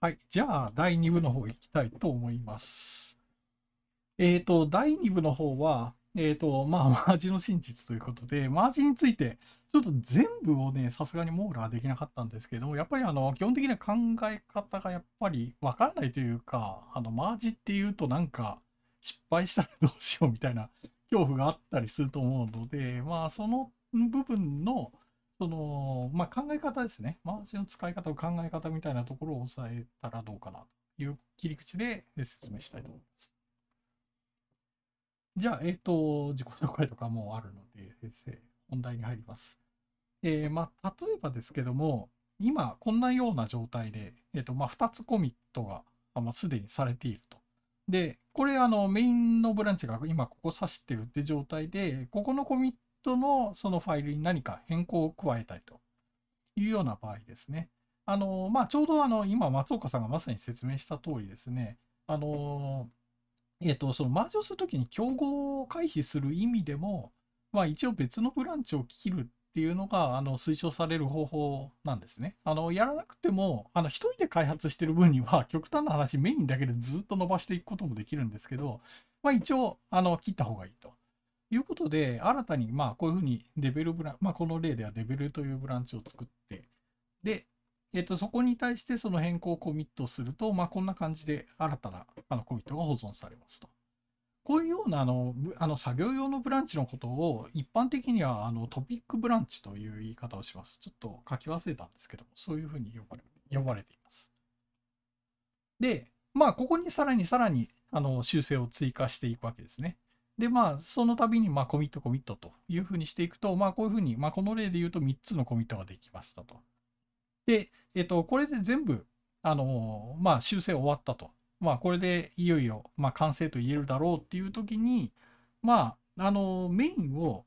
はい。じゃあ、第2部の方行きたいと思います。えっ、ー、と、第2部の方は、えっ、ー、と、まあ、マージの真実ということで、マージについて、ちょっと全部をね、さすがに網羅ーできなかったんですけど、やっぱりあの、基本的な考え方がやっぱりわからないというか、あの、マージっていうとなんか、失敗したらどうしようみたいな恐怖があったりすると思うので、まあ、その部分の、その、まあ、考え方ですね。回しの使い方、考え方みたいなところを押さえたらどうかなという切り口で説明したいと思います。じゃあ、えっ、ー、と、自己紹介とかもあるので、本題に入ります。えー、まあ、例えばですけども、今、こんなような状態で、えっ、ー、と、まあ、2つコミットが、まあ、すでにされていると。で、これ、あの、メインのブランチが今ここ指してるって状態で、ここのコミットトのそのファイルに何か変更を加えたいというような場合ですね。あのまあ、ちょうどあの今松岡さんがまさに説明した通りですね、あのえっと、そのマージをするときに競合を回避する意味でも、まあ、一応別のブランチを切るっていうのがあの推奨される方法なんですね。あのやらなくてもあの1人で開発してる分には 極端な話メインだけでずっと伸ばしていくこともできるんですけど、まあ、一応あの切った方がいいと。いうことで、新たに、まあ、こういうふうにデベルブラン、まあ、この例ではデベルというブランチを作って、で、えっと、そこに対してその変更をコミットすると、まあ、こんな感じで新たなあのコミットが保存されますと。こういうようなあのあの作業用のブランチのことを一般的にはあのトピックブランチという言い方をします。ちょっと書き忘れたんですけども、そういうふうに呼ばれ呼ばれています。で、まあ、ここにさらにさらにあの修正を追加していくわけですね。で、まあ、その度に、まあ、コミット、コミットというふうにしていくと、まあ、こういうふうに、まあ、この例で言うと3つのコミットができましたと。で、えっと、これで全部、あの、まあ、修正終わったと。まあ、これでいよいよ、まあ、完成と言えるだろうっていう時に、まあ、あの、メインを、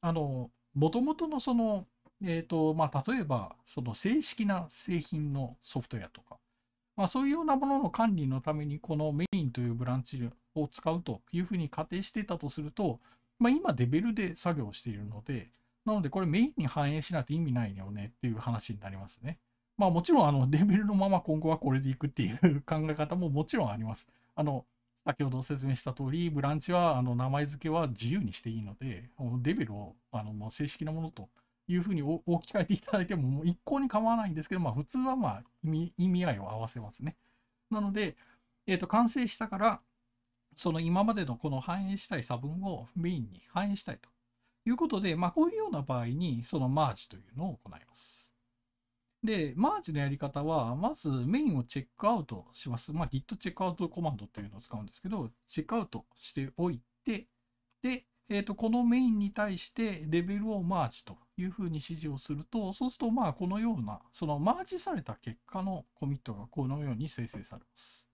あの、もともとのその、えっ、と、まあ、例えば、その正式な製品のソフトウェアとか、まあ、そういうようなものの管理のためにこのメインというブランチを使うというふうに仮定してたとすると、まあ、今デベルで作業しているので、なのでこれメインに反映しないと意味ないよねっていう話になりますね。まあもちろんあのデベルのまま今後はこれでいくっていう考え方ももちろんあります。あの、先ほど説明した通り、ブランチはあの名前付けは自由にしていいので、デベルをあの正式なものというふうに置き換えていただいても、もう一向に構わないんですけど、まあ、普通はまあ意味、意味合いを合わせますね。なので、えっ、ー、と、完成したから、その今までのこの反映したい差分をメインに反映したいということで、まあ、こういうような場合に、そのマージというのを行います。で、マージのやり方は、まずメインをチェックアウトします。まあ、Git チェックアウトコマンドっていうのを使うんですけど、チェックアウトしておいて、で、えっ、ー、と、このメインに対してレベルをマージというふうに指示をすると、そうすると、まあ、このような、そのマージされた結果のコミットがこのように生成されます。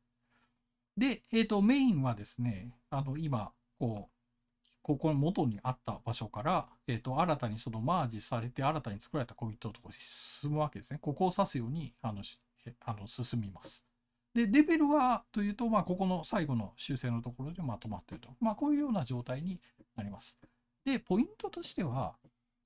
で、えっ、ー、と、メインはですね、あの、今、こう、ここの元にあった場所から、えっ、ー、と、新たにそのマージされて、新たに作られたコミットのところに進むわけですね。ここを指すように、あの、あの進みます。で、レベルはというと、まあ、ここの最後の修正のところでまとまっていると。まあ、こういうような状態になります。で、ポイントとしては、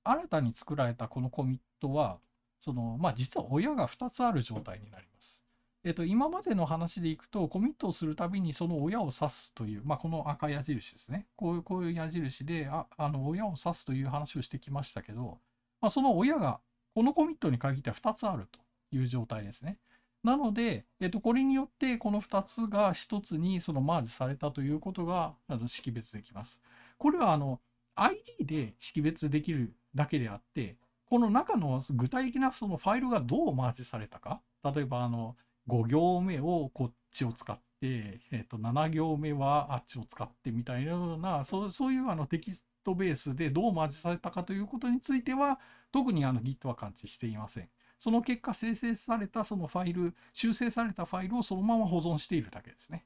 新たに作られたこのコミットは、その、まあ、実は親が2つある状態になります。えっと、今までの話でいくと、コミットをするたびにその親を指すという、まあ、この赤矢印ですね。こういうこういう矢印で、ああの親を指すという話をしてきましたけど、まあ、その親がこのコミットに限っては2つあるという状態ですね。なので、えっと、これによってこの2つが1つにそのマージされたということがあの識別できます。これはあの ID で識別できるだけであって、この中の具体的なそのファイルがどうマージされたか、例えばあの5行目をこっちを使って、えっと、7行目はあっちを使ってみたいなな、そうそういうあのテキストベースでどうマージされたかということについては、特にあの Git は感知していません。その結果、生成されたそのファイル、修正されたファイルをそのまま保存しているだけですね。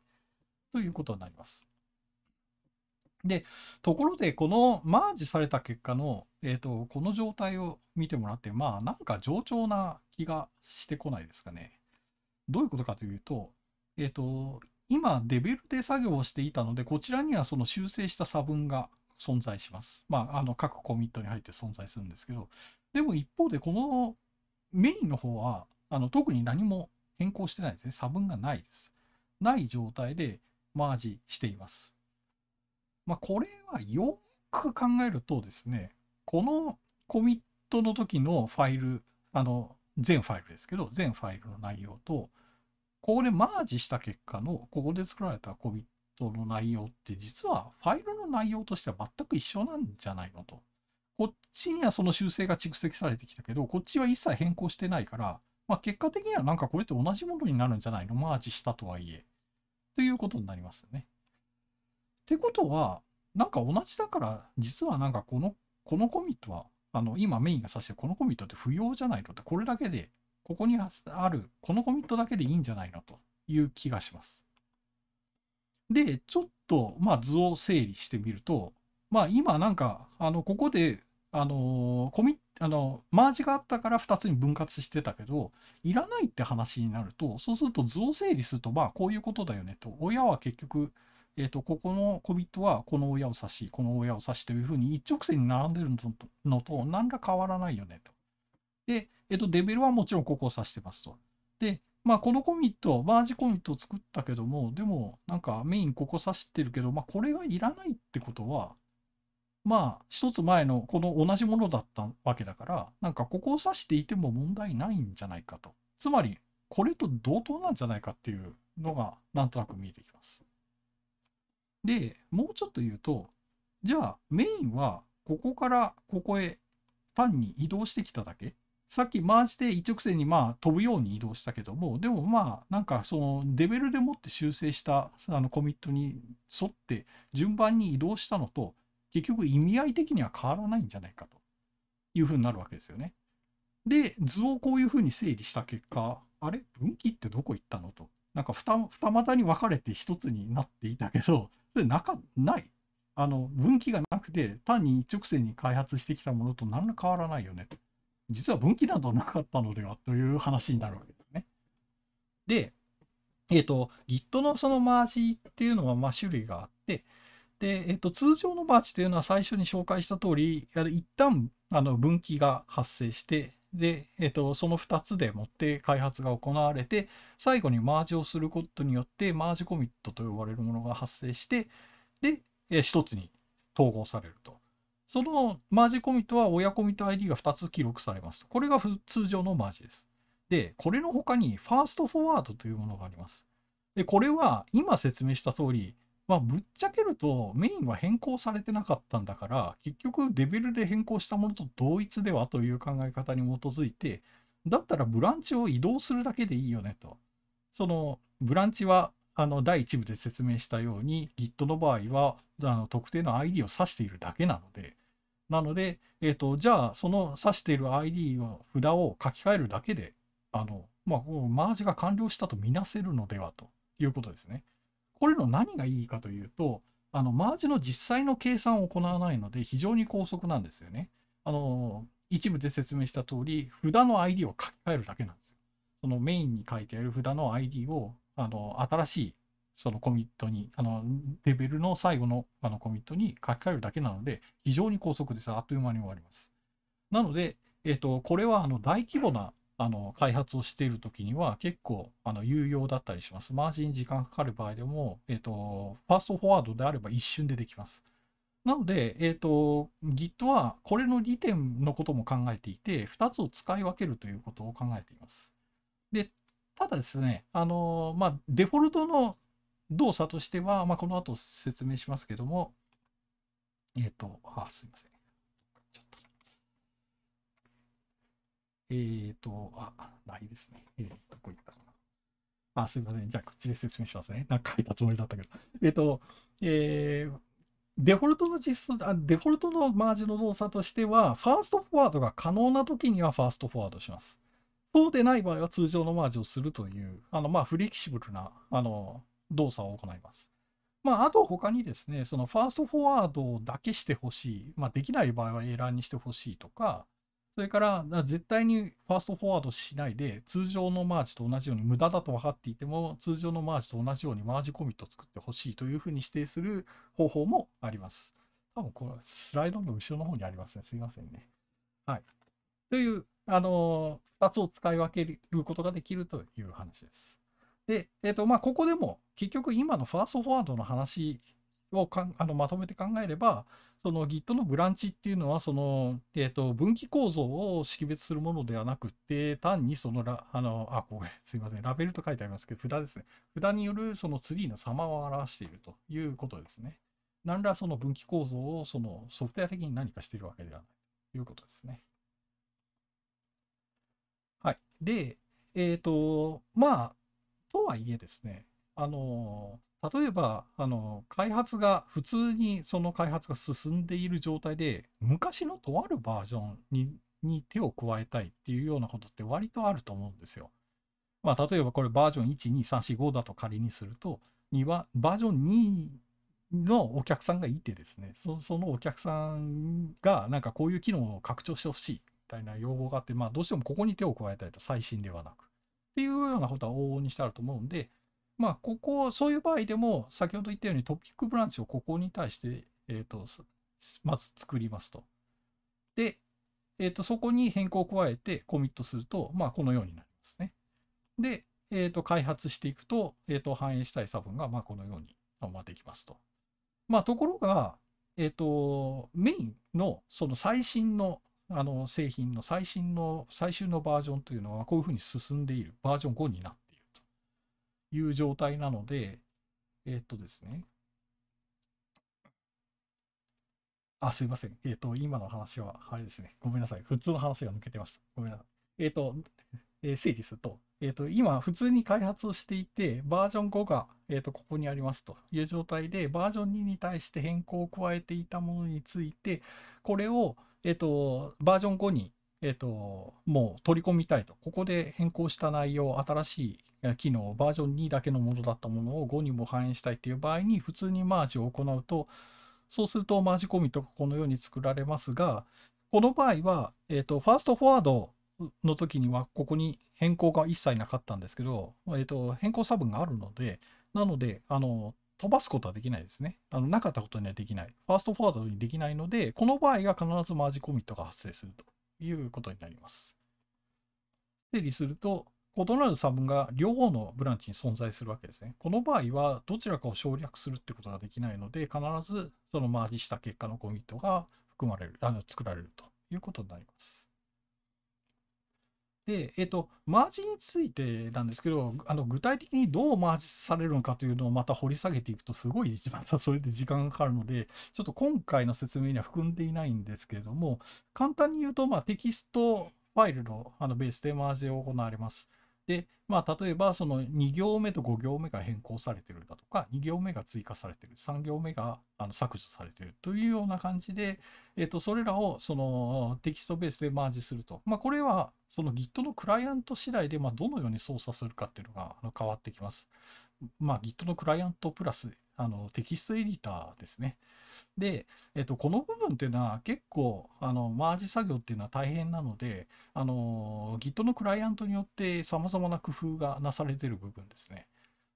ということになります。で、ところで、このマージされた結果の、えっ、ー、と、この状態を見てもらって、まあ、なんか上調な気がしてこないですかね。どういうことかというと、えっ、ー、と、今、デベルで作業をしていたので、こちらにはその修正した差分が存在します。まあ、あの、各コミットに入って存在するんですけど、でも一方で、このメインの方は、あの、特に何も変更してないですね。差分がないです。ない状態でマージしています。まあ、これはよく考えるとですね、このコミットの時のファイル、あの、全ファイルですけど、全ファイルの内容と、ここでマージした結果の、ここで作られたコミットの内容って、実はファイルの内容としては全く一緒なんじゃないのと。こっちにはその修正が蓄積されてきたけど、こっちは一切変更してないから、まあ、結果的にはなんかこれって同じものになるんじゃないのマージしたとはいえ。ということになりますよね。ってことは、なんか同じだから、実はなんかこの、このコミットは、あの、今メインが指してるこのコミットって不要じゃないのって、これだけで、ここにある、このコミットだけでいいんじゃないのという気がします。で、ちょっと、まあ、図を整理してみると、まあ、今なんか、あの、ここで、あの、コミット、あの、マージがあったから2つに分割してたけど、いらないって話になると、そうすると図を整理すると、まあ、こういうことだよねと。親は結局、えーと、ここのコットはこの親を指しこの親を指しというふうに一直線に並んでるのと何ら変わらないよねと。で、えーと、デベルはもちろんここを指してますと。で、まあ、このコミットバージコミットを作ったけどもでもなんかメインここ指してるけど、まあ、これがいらないってことはまあ一つ前のこの同じものだったわけだからなんかここを指していても問題ないんじゃないかと。つまりこれと同等なんじゃないかっていうのがなんとなく見えてきます。で、もうちょっと言うと、じゃあメインはここからここへ単に移動してきただけさっきマージで一直線にまあ飛ぶように移動したけども、でもまあなんかそのレベルでもって修正したあのコミットに沿って順番に移動したのと、結局意味合い的には変わらないんじゃないかというふうになるわけですよね。で、図をこういうふうに整理した結果、あれ分岐ってどこ行ったのと。なんか二二股に分かれて一つになっていたけど、それなかないあの分岐がなくて単に一直線に開発してきたものと何ら変わらないよね実は分岐などなかったのではという話になるわけですね。で、えっ、ー、と Git のそのマージっていうのはま種類があってで、えー、と通常のマージというのは最初に紹介した通り一旦あの分岐が発生してで、えっと、その2つでもって開発が行われて、最後にマージをすることによって、マージコミットと呼ばれるものが発生して、で、え1つに統合されると。そのマージコミットは親コミット ID が2つ記録されます。これが通常のマージです。で、これの他にファーストフォワードというものがあります。で、これは今説明した通り、まあ、ぶっちゃけるとメインは変更されてなかったんだから結局レベルで変更したものと同一ではという考え方に基づいてだったらブランチを移動するだけでいいよねとそのブランチはあの第1部で説明したように Git の場合はあの特定の ID を指しているだけなのでなので、えっと、じゃあその指している ID の札を書き換えるだけであの、まあ、マージが完了したとみなせるのではということですね。これの何がいいかというと、あの、マージの実際の計算を行わないので、非常に高速なんですよね。あの、一部で説明した通り、札の ID を書き換えるだけなんですよ。そのメインに書いてある札の ID を、あの、新しい、そのコミットに、あの、レベルの最後のあのコミットに書き換えるだけなので、非常に高速です。あっという間に終わります。なので、えっ、ー、と、これはあの大規模なあの開発をしている時には結構あの有用だったりします。マージン時間かかる場合でも、えっ、ー、と、ファーストフォワードであれば一瞬でできます。なので、えっ、ー、と、Git はこれの利点のことも考えていて、2つを使い分けるということを考えています。で、ただですね、あの、まあ、デフォルトの動作としては、まあ、この後説明しますけども、えっ、ー、と、あ、すいません。えっ、ー、と、あ、ないですね。えっ、ー、と、どこ行ったかな。あ、すいません。じゃあ、こっちで説明しますね。なんか書いたつもりだったけど。えっ、ー、と、えー、デフォルトの実装あ、デフォルトのマージの動作としては、ファーストフォワードが可能な時にはファーストフォワードします。そうでない場合は通常のマージをするという、あの、まあ、フレキシブルな、あの、動作を行います。まあ、あと他にですね、そのファーストフォワードだけしてほしい、まあ、できない場合はエラーにしてほしいとか、それから、から絶対にファーストフォワードしないで、通常のマージと同じように、無駄だと分かっていても、通常のマージと同じようにマージコミット作ってほしいというふうに指定する方法もあります。多分これ、スライドの後ろの方にありますね。すいませんね。はい。という、あのー、2つを使い分けることができるという話です。で、えっ、ー、と、まあ、ここでも、結局今のファーストフォワードの話をかんあのまとめて考えれば、その Git のブランチっていうのは、その、えっ、ー、と、分岐構造を識別するものではなくて、単にそのラ、あの、あ、これ、すいません、ラベルと書いてありますけど、札ですね。札によるそのツリーの様を表しているということですね。何らその分岐構造をそのソフトウェア的に何かしているわけではないということですね。はい。で、えっ、ー、と、まあ、とはいえですね、あの例えば、あの、開発が、普通にその開発が進んでいる状態で、昔のとあるバージョンにに手を加えたいっていうようなことって割とあると思うんですよ。まあ、例えばこれバージョン12345だと仮にすると、はバージョン2のお客さんがいてですねそ、そのお客さんがなんかこういう機能を拡張してほしいみたいな要望があって、まあどうしてもここに手を加えたいと最新ではなく。っていうようなことは往々にしてあると思うんで、まあ、ここ、そういう場合でも、先ほど言ったようにトピックブランチをここに対して、えー、と、まず作りますと。で、えー、と、そこに変更を加えてコミットすると、まあ、このようになりますね。で、えー、と、開発していくと、えっ、と、反映したい差分が、まあ、このように、まあ、できますと。まあ、ところが、えっ、と、メインの、その最新の、あの、製品の最新の、最終のバージョンというのは、こういうふうに進んでいる、バージョン5になっていう状態なので、えっとですね。あ、すいません。えっと、今の話は、あれですね。ごめんなさい。普通の話が抜けてました。ごめんなさい。えっと、え整理すると、えっと、今、普通に開発をしていて、バージョン5が、えっと、ここにありますという状態で、バージョン2に対して変更を加えていたものについて、これを、えっと、バージョン5にえっ、と、もう取り込みたいと。ここで変更した内容、新しい、機能バージョン2だけのものだったものを5にも反映したいっていう場合に普通にマージを行うとそうするとマージコミットがこのように作られますがこの場合は、えーと、ファーストフォワードの時にはここに変更が一切なかったんですけど、えーと変更差分があるのでなのであの飛ばすことはできないですねあの。なかったことにはできない。ファーストフォワードにできないので、この場合が必ずマージコミットが発生するということになります。整理すると、異なる差分が両方のブランチに存在するわけですね。この場合はどちらかを省略するってことができないので、必ずそのマージした結果のコミットが含まれる、あの作られるということになります。で、えっ、ー、と、マージについてなんですけど、あの具体的にどうマージされるのかというのをまた掘り下げていくと、すごい一番それで時間がかかるので、ちょっと今回の説明には含んでいないんですけれども、簡単に言うと、まあ、テキストファイルのあのベースでマージを行われます。で、まあ、例えばその2行目と5行目が変更されてるだとか2行目が追加されてる3行目があの削除されてるというような感じで、えとそれらをそのテキストベースでマージすると、まあ、これはその Git のクライアント次第でまどのように操作するかっていうのがあの変わってきます。まあ、Git のクライアントプラスあのテキストエディターですね。で、えっと、この部分っていうのは結構あのマージ作業っていうのは大変なのでの Git のクライアントによって様々な工夫がなされてる部分ですね。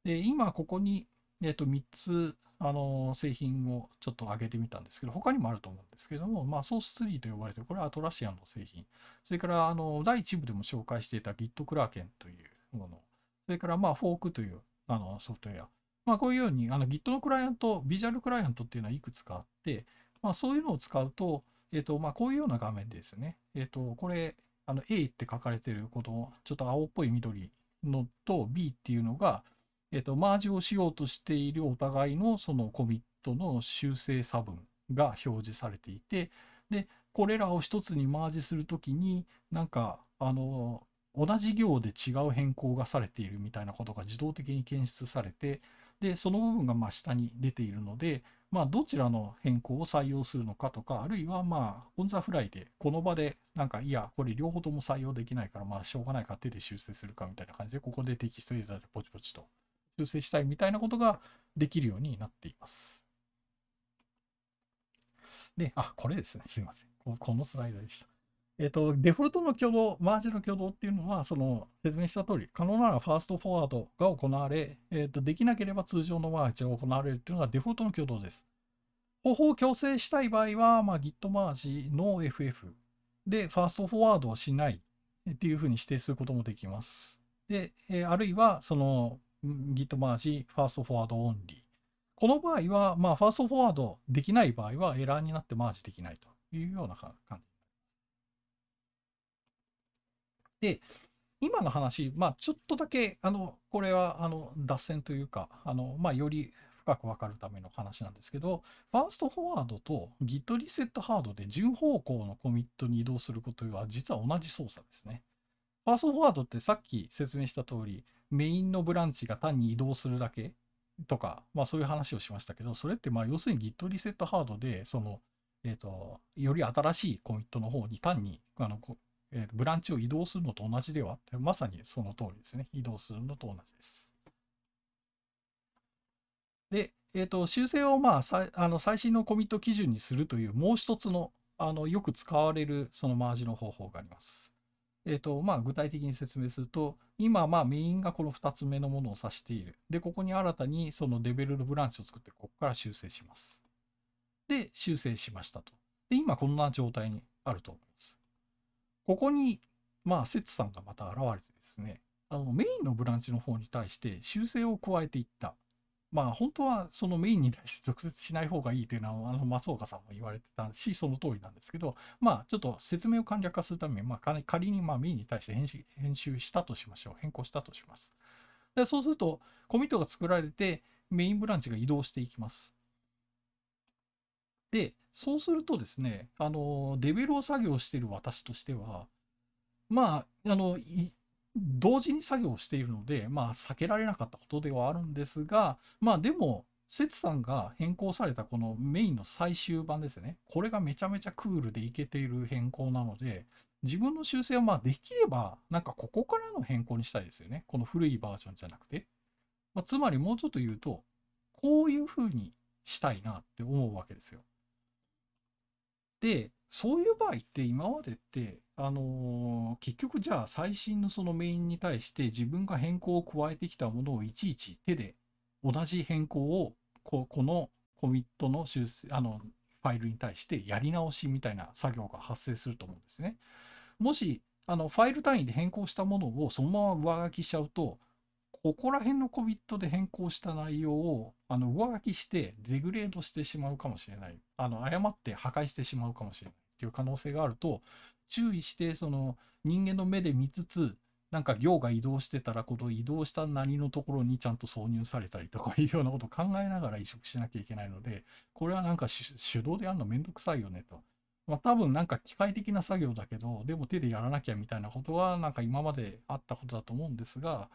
で、今ここに、えっ、ー、と、3つ、あの、製品をちょっと上げてみたんですけど、他にもあると思うんですけども、まあ、ソース3と呼ばれてる、これはアトラシアンの製品。それから、あの、第1部でも紹介していた Git クラーケンというもの。それから、まあ、フォークというあのソフトウェア。まあ、こういうように、あの Git のクライアント、ビジュアルクライアントっていうのはいくつかあって、まあ、そういうのを使うと、えっ、ー、と、まあ、こういうような画面ですね。えっ、ー、と、これ、あの A って書かれてるこのちょっと青っぽい緑のと B っていうのが、えっと、マージをしようとしているお互いのそのコミットの修正差分が表示されていて、で、これらを一つにマージするときに、なんか、あの、同じ行で違う変更がされているみたいなことが自動的に検出されて、で、その部分がま下に出ているので、まあ、どちらの変更を採用するのかとか、あるいはまあ、オンザフライで、この場で、なんか、いや、これ両方とも採用できないから、まあ、しょうがないか手で修正するかみたいな感じで、ここでテキストデータでポチポチと修正したいみたいなことができるようになっています。で、あ、これですね。すいません。このスライドでした。えっと、デフォルトの挙動、マージの挙動っていうのは、その説明した通り、可能ならファーストフォワードが行われ、えっと、できなければ通常のマージが行われるっていうのがデフォルトの挙動です。方法を強制したい場合は、まあ、Git マージの FF で、ファーストフォワードをしないっていうふうに指定することもできます。で、えあるいは、その Git マージ、ファーストフォワードオンリー。この場合は、まあ、ファーストフォワードできない場合はエラーになってマージできないというような感じ。で、今の話、まあ、ちょっとだけ、あの、これは、あの、脱線というか、あの、まあ、より深くわかるための話なんですけど、ファーストフォワードと Git リセットハードで順方向のコミットに移動することは、実は同じ操作ですね。ファーストフォワードってさっき説明した通り、メインのブランチが単に移動するだけとか、まあそういう話をしましたけど、それってまあ要するに Git リセットハードで、その、えっ、ー、と、より新しいコミットの方に単にあのえー、ブランチを移動するのと同じではまさにその通りですね。移動するのと同じです。で、えーと、修正を、まあ、さあの最新のコミット基準にするというもう一つのあのよく使われるそのマージの方法があります。えーとまあ、具体的に説明すると今まあメインがこの2つ目のものを指している。でここに新たにそのレベルのブランチを作ってここから修正します。で修正しましたと。で今こんな状態にあると思います。ここに、まあ、ツさんがまた現れてですね、あのメインのブランチの方に対して修正を加えていった。まあ、本当はそのメインに対して直接しない方がいいというのは、あの松岡さんも言われてたし、その通りなんですけど、まあ、ちょっと説明を簡略化するために、まあ、仮にまあメインに対して編集編集したとしましょう。変更したとします。でそうすると、コミットが作られて、メインブランチが移動していきます。で、そうするとですね、あの、レベルを作業している私としては、まあ、あの、同時に作業しているので、まあ、避けられなかったことではあるんですが、まあ、でも、せつさんが変更されたこのメインの最終版ですね。これがめちゃめちゃクールでいけている変更なので、自分の修正はまあできれば、なんかここからの変更にしたいですよね。この古いバージョンじゃなくて。まあ、つまりもうちょっと言うと、こういうふうにしたいなって思うわけですよ。で、そういう場合って今までって、あのー、結局じゃあ最新のそのメインに対して自分が変更を加えてきたものをいちいち手で同じ変更をここのコミットの修正、あの、ファイルに対してやり直しみたいな作業が発生すると思うんですね。もし、あの、ファイル単位で変更したものをそのまま上書きしちゃうと、ここら辺のコビットで変更した内容をあの上書きしてデグレードしてしまうかもしれない。あの誤って破壊してしまうかもしれないっていう可能性があると注意してその人間の目で見つつなんか行が移動してたらこの移動した何のところにちゃんと挿入されたりとかいうようなことを考えながら移植しなきゃいけないのでこれはなんか手動でやるのめんどくさいよねと。まあ、多分なんか機械的な作業だけどでも手でやらなきゃみたいなことはなんか今まであったことだと思うんですが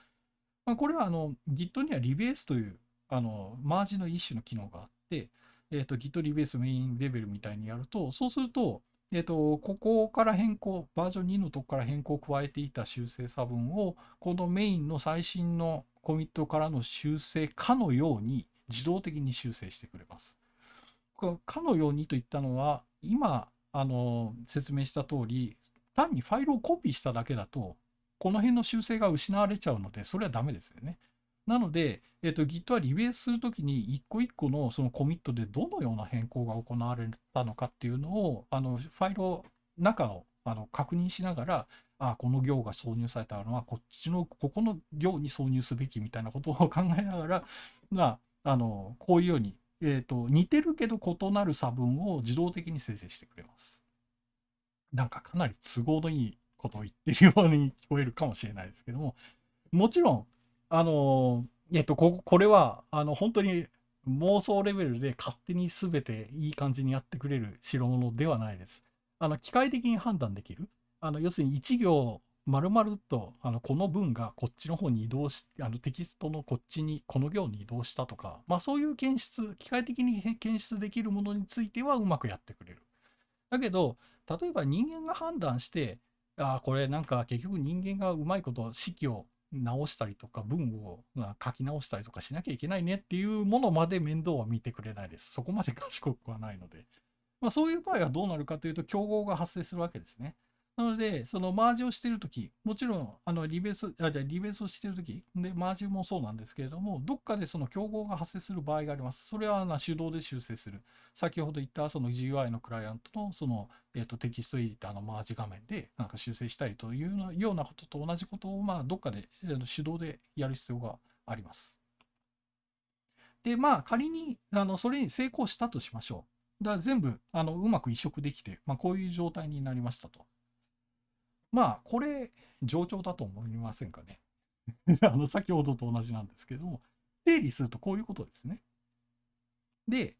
まあ、これはあの Git にはリベースというあのマージの一種の機能があって、えー Git リベースメインレベルみたいにやると、そうすると、えーと、ここから変更、バージョン2のとこから変更を加えていた修正差分を、このメインの最新のコミットからの修正かのように自動的に修正してくれます。かのようにといったのは、今あの説明した通り、単にファイルをコピーしただけだと、この辺の修正が失われちゃうので、それはダメですよね。なので、えっと、Git はリベースするときに、一個一個のそのコミットでどのような変更が行われたのかっていうのを、あのファイルを、中をあの確認しながら、あこの行が挿入されたのは、こっちの、ここの行に挿入すべきみたいなことを 考えながら、まあ、あのこういうように、えーと、似てるけど異なる差分を自動的に生成してくれます。なんかかなり都合のいいことを言ってるように聞こえるかもしれないですけどももちろんあのえっとここれはあの本当に妄想レベルで勝手に全ていい感じにやってくれる代物ではないです。あの機械的に判断できるあの要するに1行丸々とあのこの文がこっちの方に移動しあのテキストのこっちにこの行に移動したとか、まあ、そういう検出機械的に検出できるものについてはうまくやってくれる。だけど例えば人間が判断してああ、これなんか結局人間がうまいこと式を直したりとか文を書き直したりとかしなきゃいけないねっていうものまで面倒は見てくれないです。そこまで賢くはないので。まあ、そういう場合はどうなるかというと競合が発生するわけですね。なので、そのマージをしているとき、もちろん、あの、リベース、あ、じゃリベースをしているとき、で、マージもそうなんですけれども、どっかでその競合が発生する場合があります。それは、な、手動で修正する。先ほど言った、その GUI のクライアントの、その、えっ、ー、と、テキストエディターのマージ画面で、なんか修正したりというようなことと同じことを、まあ、どっかで、手動でやる必要があります。で、まあ、仮に、あの、それに成功したとしましょう。だ全部、あの、うまく移植できて、まあ、こういう状態になりましたと。まあこれ上調だと思いませんかね あの先ほどと同じなんですけども整理するとこういうことですね。で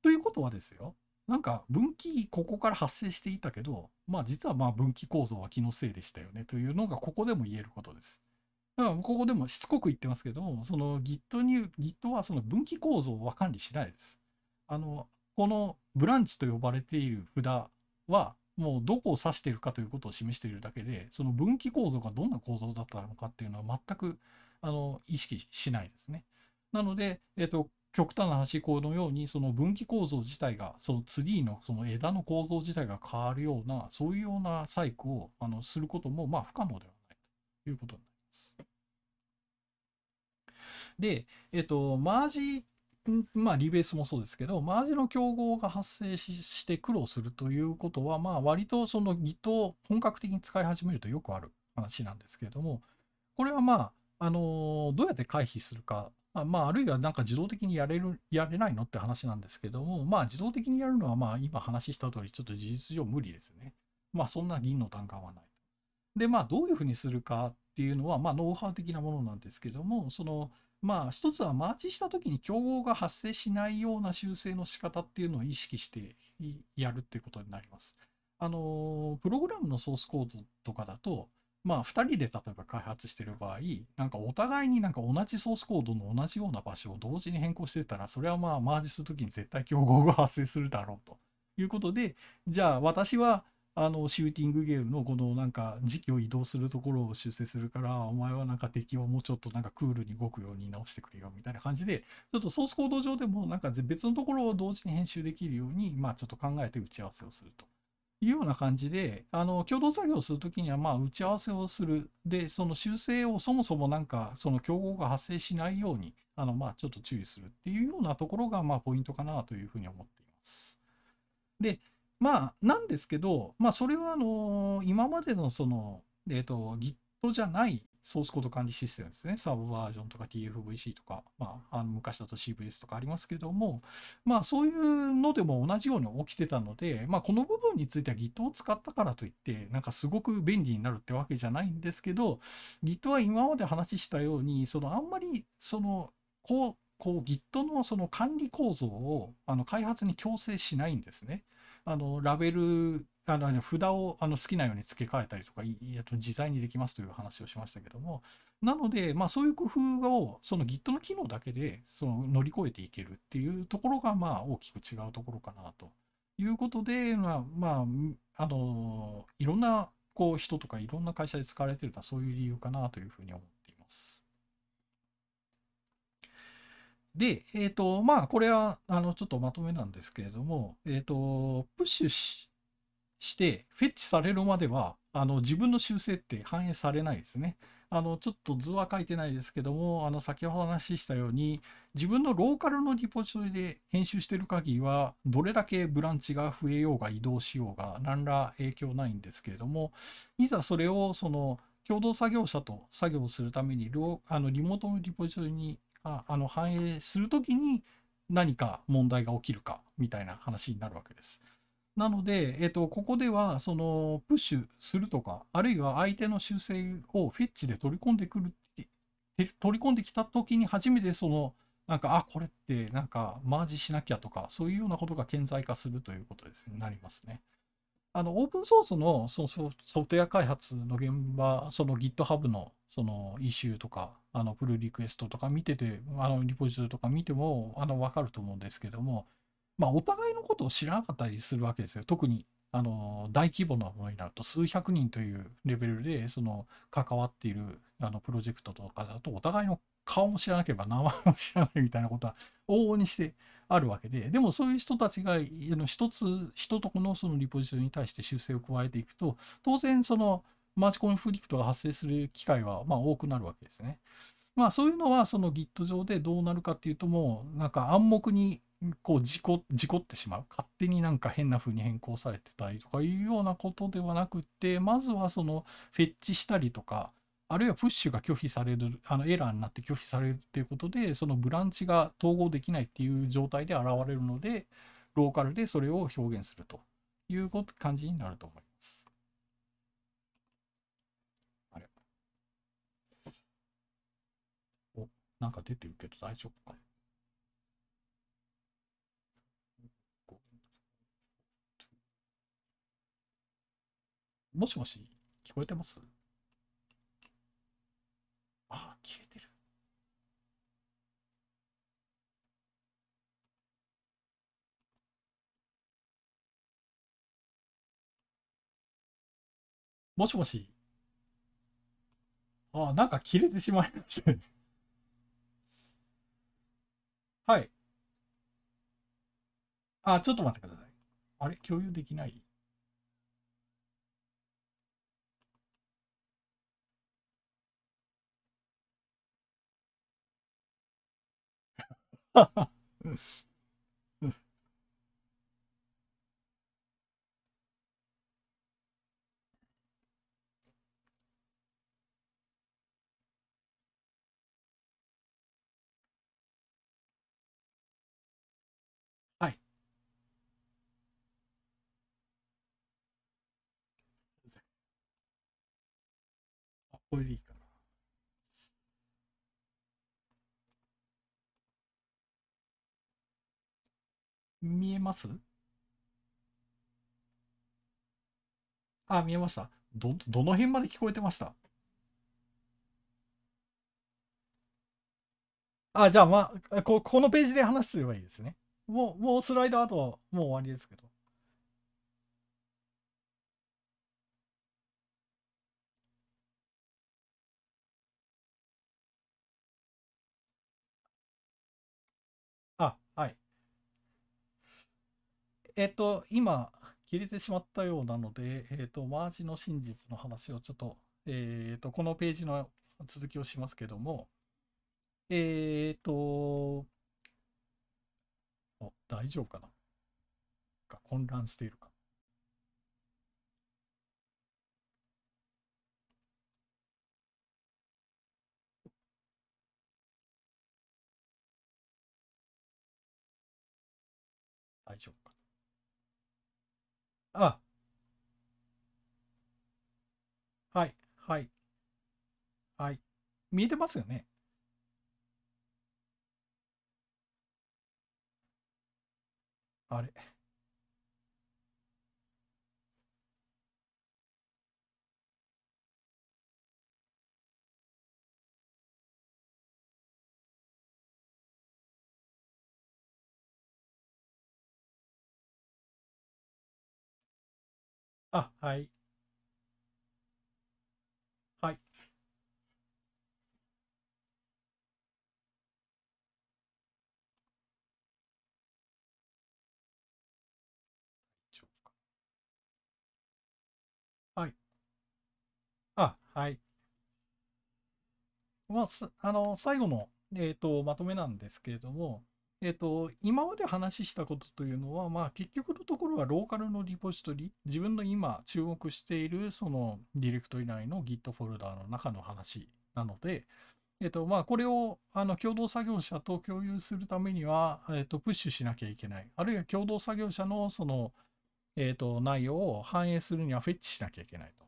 ということはですよなんか分岐ここから発生していたけどまあ実はまあ分岐構造は気のせいでしたよねというのがここでも言えることです。だからここでもしつこく言ってますけどもその Git に Git はその分岐構造は管理しないです。あのこのブランチと呼ばれている札はもうどこを指しているかということを示しているだけでその分岐構造がどんな構造だったのかっていうのは全くあの意識しないですね。なので、えっと、極端な端このようにその分岐構造自体がそのツリーのその枝の構造自体が変わるようなそういうような細工をあのすることもまあ不可能ではないということになります。で、えっ、ー、と、マージまあ、リベースもそうですけど、マージの競合が発生して苦労するということは、まあ、割とその Git を本格的に使い始めるとよくある話なんですけれども、これはまあ、あのどうやって回避するか、まあ、あるいはなんか自動的にやれる、やれないのって話なんですけども、まあ、自動的にやるのは、まあ、今話した通り、ちょっと事実上無理ですね。まあ、そんな銀の単価はない。で、まあ、どういうふうにするかっていうのは、まあ、ノウハウ的なものなんですけども、その、まあ一つはマーチした時に競合が発生しないような修正の仕方っていうのを意識してやるっていうことになります。あのプログラムのソースコードとかだとまあ2人で例えば開発してる場合なんかお互いになんか同じソースコードの同じような場所を同時に変更してたらそれはまあマージする時に絶対競合が発生するだろうということでじゃあ私はあのシューティングゲームのこのなんか時期を移動するところを修正するからお前はなんか敵をもうちょっとなんかクールに動くように直してくれよみたいな感じでちょっとソースコード上でもなんか別のところを同時に編集できるようにまあちょっと考えて打ち合わせをするというような感じであの共同作業をするときにはまあ打ち合わせをするでその修正をそもそもなんかその競合が発生しないようにあのまあちょっと注意するっていうようなところがまあポイントかなというふうに思っています。でまあ、なんですけど、まあ、それは、あの今までの、その、えっ、ー、と、Git じゃないソースコード管理システムですね。サブバージョンとか TFVC とか、まあ、あの昔だと CVS とかありますけども、まあ、そういうのでも同じように起きてたので、まあ、この部分については Git を使ったからといって、なんかすごく便利になるってわけじゃないんですけど、Git は今まで話したように、そのあんまり、その、こう、こう Git のその管理構造をあの開発に強制しないんですね。あのラベルあの札をあの好きなように付け替えたりとかと自在にできますという話をしましたけどもなので、まあ、そういう工夫をその Git の機能だけでその乗り越えていけるっていうところがまあ大きく違うところかなということで、まあ、まあ、あのいろんなこう人とかいろんな会社で使われてるのはそういう理由かなというふうに思ってで、えっ、ー、と、まあ、これは、あの、ちょっとまとめなんですけれども、えっ、ー、と、プッシュしして、フェッチされるまでは、あの、自分の修正って反映されないですね。あの、ちょっと図は書いてないですけども、あの、先ほど話したように、自分のローカルのリポジトリで編集してる限りは、どれだけブランチが増えようが移動しようが、何ら影響ないんですけれども、いざそれを、その、共同作業者と作業するためにあのリモートのリポジトリにああの反映する時に何か問題が起きるかみたいな話になるわけです。なので、えっと、ここではそのプッシュするとかあるいは相手の修正をフェッチで取り込んでくる取り込んできた時に初めてそのなんかあこれってなんかマージしなきゃとかそういうようなことが顕在化するということです、ね、なりますね。あの、オープンソースのそのソフトウェア開発の現場、その GitHub のそのイシューとか、あの、プルリクエストとか見てて、あの、リポジトリとか見ても、あの、わかると思うんですけども、まあ、お互いのことを知らなかったりするわけですよ。特にあの大規模なものになると数百人というレベルでその関わっているあのプロジェクトとかだとお互いの顔も知らなければ名前も知らないみたいなことは往々にしてあるわけででもそういう人たちが一つ一とこのそのリポジトリに対して修正を加えていくと当然そのマーチコンフリクトが発生する機会はま多くなるわけですね。まあそういうのはその Git 上でどうなるかっていうともうなんか暗黙にこう事故、事故ってしまう。勝手になんか変な風に変更されてたりとかいうようなことではなくて、まずはそのフェッチしたりとか、あるいはプッシュが拒否される、あのエラーになって拒否されるっていうことで、そのブランチが統合できないっていう状態で現れるので、ローカルでそれを表現するという感じになると思います。あれお、なんか出てるけど大丈夫かなもしもし聞こえてますああ、消えてる。もしもしああ、なんか切れてしまいましたねはい。あ、ちょっと待ってください。あれ共有できないはい。これでいい見えますあ、見えました。ど、どの辺まで聞こえてましたあ、じゃあまあ、こ、このページで話すればいいですね。もう、もうスライドあとはもう終わりですけど。えっと、今、切れてしまったようなので、えっと、マージの真実の話をちょっと、えっと、このページの続きをしますけども、えっと、大丈夫かな混乱しているか。大丈夫か。あ、はい、はい、はい。見えてますよね。あれあ、はい。はい。はい。あ、はい。まあ、あの、最後の、えっ、ー、と、まとめなんですけれども、えっと、今まで話したことというのは、まあ、結局のところはローカルのリポジトリ、自分の今注目しているそのディレクトリ内の Git フォルダーの中の話なので、えっと、まあ、これをあの共同作業者と共有するためには、えっと、プッシュしなきゃいけない。あるいは共同作業者のその、えっと、内容を反映するにはフェッチしなきゃいけないと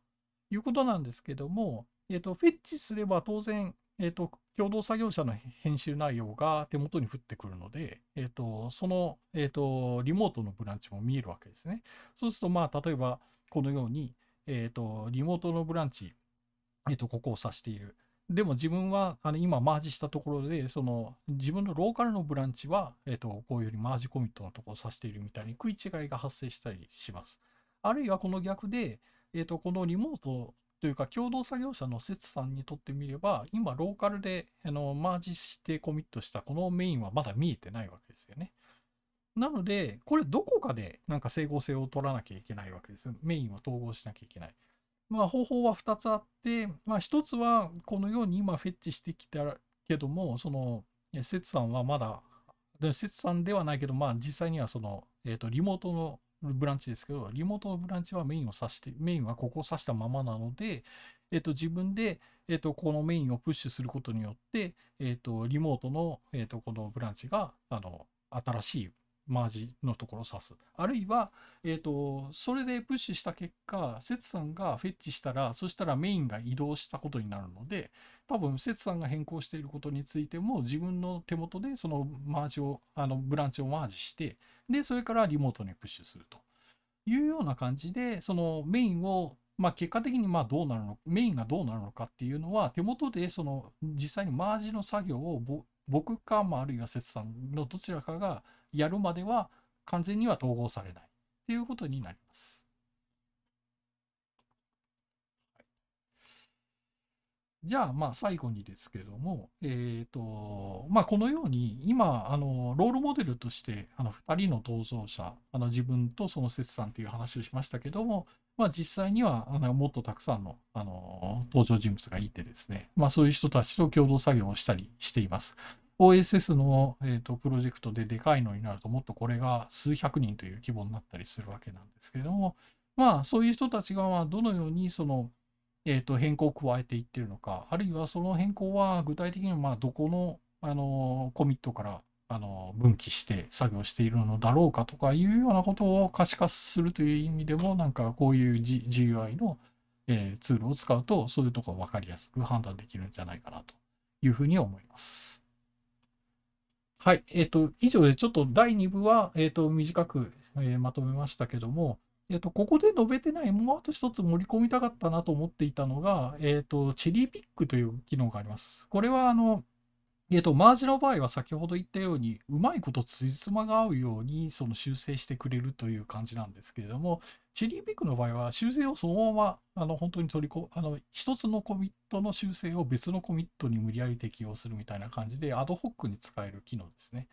いうことなんですけども、えっと、フェッチすれば当然、えっ、ー、と、共同作業者の編集内容が手元に降ってくるので、えっ、ー、と、その、えっ、ー、と、リモートのブランチも見えるわけですね。そうすると、まあ、例えば、このように、えっ、と、リモートのブランチ、えっ、と、ここを指している。でも自分はあの今マージしたところで、その自分のローカルのブランチは、えっ、と、こういうよりマージコミットのところを指しているみたいに食い違いが発生したりします。あるいはこの逆で、えっ、と、このリモートというか共同作業者の節さんにとってみれば今ローカルであのマージしてコミットしたこのメインはまだ見えてないわけですよね。なのでこれどこかでなんか整合性を取らなきゃいけないわけですよ。メインを統合しなきゃいけない。まあ方法は2つあって、まあ、1つはこのように今フェッチしてきたけどもその節さんはまだ節さんではないけどまあ実際にはその、えー、とリモートのブランチですけど、リモートのブランチはメインを指して、メインはここを指したままなので、えっと、自分で、えっと、このメインをプッシュすることによって、えっと、リモートの、えっと、このブランチが、あの、新しいマージのところを指す。あるいは、えっ、ー、と、それでプッシュした結果、セツさんがフェッチしたら、そしたらメインが移動したことになるので、多分、セツさんが変更していることについても、自分の手元でそのマージを、あの、ブランチをマージして、で、それからリモートにプッシュするというような感じで、そのメインをまあ、結果的にまあどうなるのメインがどうなるのかっていうのは手元でその実際にマージの作業を僕か、まあ、あるいは節さんのどちらかがやるまでは完全には統合されないっていうことになります。じゃあ、まあ、最後にですけども、えっ、ー、と、まあ、このように、今、あの、ロールモデルとして、あの、2人の登場者、あの、自分とその節さんという話をしましたけども、まあ、実際には、あの、もっとたくさんの、あの、登場人物がいてですね、まあ、そういう人たちと共同作業をしたりしています。OSS の、えーと、プロジェクトででかいのになると、もっとこれが数百人という規模になったりするわけなんですけれども、まあ、そういう人たちが、どのようにその、えーと、変更を加えていってるのか、あるいはその変更は具体的にまどこのあのコミットからあの分岐して作業しているのだろうかとかいうようなことを可視化するという意味でも、なんかこういう、G、GUI の、えー、ツールを使うと、そういうところ分かりやすく判断できるんじゃないかなというふうに思います。はい、えっ、ー、と、以上でちょっと第2部は、えっ、ー、と、短く、えー、まとめましたけども、えっと、ここで述べてない、もうあと一つ盛り込みたかったなと思っていたのが、えっと、チェリーピックという機能があります。これは、あの、えーと、とマージの場合は先ほど言ったようにうまいことつじつまが合うようにその修正してくれるという感じなんですけれどもチェリーピックの場合は修正をそのままあの本当に取りこあの一つのコミットの修正を別のコミットに無理やり適用するみたいな感じでアドホックに使える機能ですね。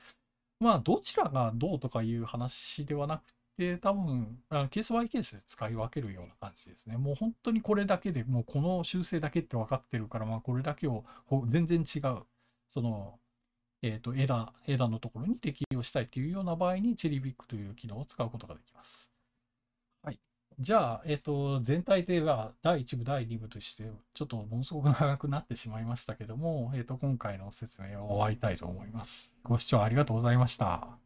まあどちらがどうとかいう話ではなくて多分あのケースバイケースで使い分けるような感じですね。もう本当にこれだけでもうこの修正だけって分かってるからまあこれだけを全然違うその、えっ、ー、と、枝、枝のところに適用したいというような場合に、チェリーックという機能を使うことができます。はい。じゃあ、えっ、ー、と、全体では第1部、第2部として、ちょっとものすごく長くなってしまいましたけども、えっ、ー、と、今回の説明を終わりたいと思います。ご視聴ありがとうございました。